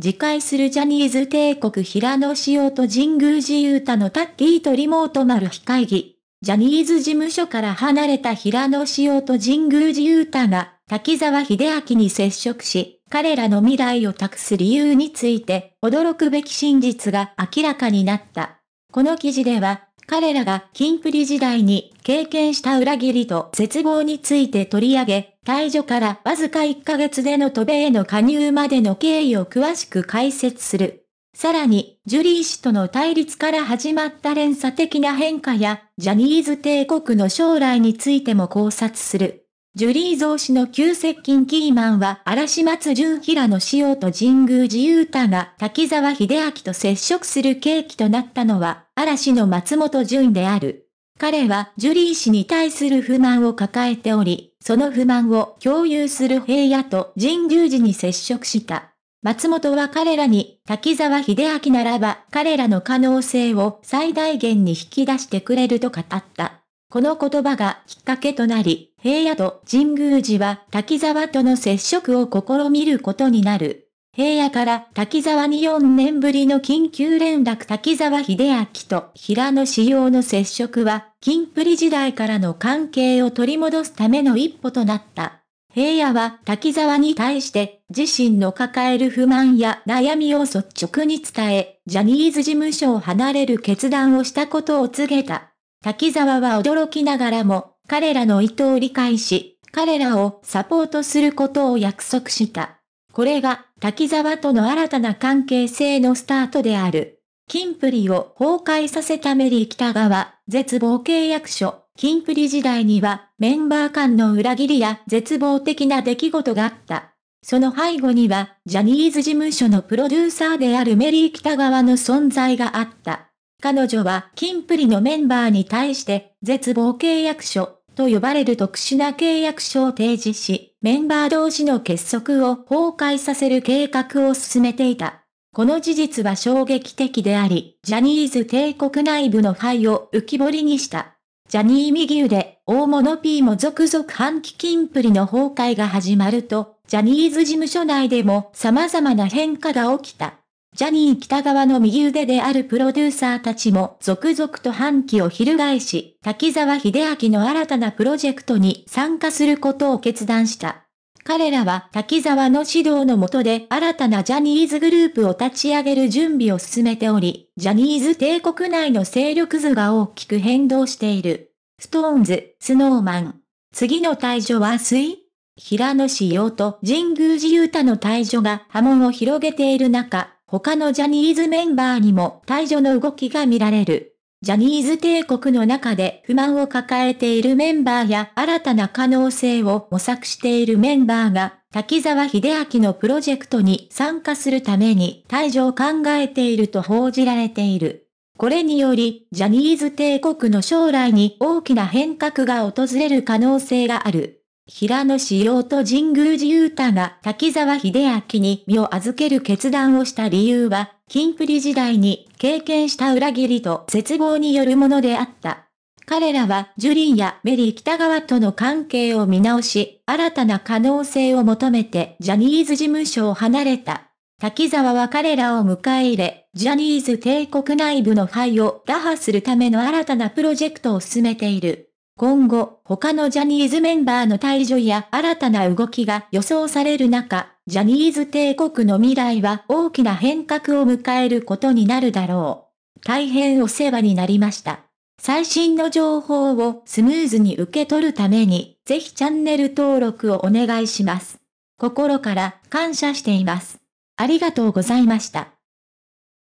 次回するジャニーズ帝国平野紫耀と神宮寺勇太のタッキーとリモートマル秘会議。ジャニーズ事務所から離れた平野紫耀と神宮寺勇太が、滝沢秀明に接触し、彼らの未来を託す理由について、驚くべき真実が明らかになった。この記事では、彼らがキンプリ時代に経験した裏切りと絶望について取り上げ、退場からわずか1ヶ月での渡米への加入までの経緯を詳しく解説する。さらに、ジュリー氏との対立から始まった連鎖的な変化や、ジャニーズ帝国の将来についても考察する。ジュリー増氏の急接近キーマンは嵐松純平の塩と神宮寺勇太が滝沢秀明と接触する契機となったのは嵐の松本純である。彼はジュリー氏に対する不満を抱えており、その不満を共有する平野と神宮寺に接触した。松本は彼らに、滝沢秀明ならば彼らの可能性を最大限に引き出してくれると語った。この言葉がきっかけとなり、平野と神宮寺は滝沢との接触を試みることになる。平野から滝沢に4年ぶりの緊急連絡滝沢秀明と平野志陽の接触は、金プリ時代からの関係を取り戻すための一歩となった。平野は滝沢に対して自身の抱える不満や悩みを率直に伝え、ジャニーズ事務所を離れる決断をしたことを告げた。滝沢は驚きながらも、彼らの意図を理解し、彼らをサポートすることを約束した。これが滝沢との新たな関係性のスタートである。金プリを崩壊させたメリー北川、絶望契約書、金プリ時代にはメンバー間の裏切りや絶望的な出来事があった。その背後には、ジャニーズ事務所のプロデューサーであるメリー北川の存在があった。彼女は、キンプリのメンバーに対して、絶望契約書、と呼ばれる特殊な契約書を提示し、メンバー同士の結束を崩壊させる計画を進めていた。この事実は衝撃的であり、ジャニーズ帝国内部の灰を浮き彫りにした。ジャニー右腕、大物 P も続々反期金プリの崩壊が始まると、ジャニーズ事務所内でも様々な変化が起きた。ジャニー北川の右腕であるプロデューサーたちも続々と反旗を翻し、滝沢秀明の新たなプロジェクトに参加することを決断した。彼らは滝沢の指導の下で新たなジャニーズグループを立ち上げる準備を進めており、ジャニーズ帝国内の勢力図が大きく変動している。ストーンズ、スノーマン。次の退場は水平野志陽と神宮寺勇太の退場が波紋を広げている中、他のジャニーズメンバーにも退場の動きが見られる。ジャニーズ帝国の中で不満を抱えているメンバーや新たな可能性を模索しているメンバーが滝沢秀明のプロジェクトに参加するために退場を考えていると報じられている。これにより、ジャニーズ帝国の将来に大きな変革が訪れる可能性がある。平野紫耀と神宮寺勇太が滝沢秀明に身を預ける決断をした理由は、金プリ時代に経験した裏切りと絶望によるものであった。彼らはジュリーやメリー北川との関係を見直し、新たな可能性を求めてジャニーズ事務所を離れた。滝沢は彼らを迎え入れ、ジャニーズ帝国内部の灰を打破するための新たなプロジェクトを進めている。今後、他のジャニーズメンバーの退場や新たな動きが予想される中、ジャニーズ帝国の未来は大きな変革を迎えることになるだろう。大変お世話になりました。最新の情報をスムーズに受け取るために、ぜひチャンネル登録をお願いします。心から感謝しています。ありがとうございました。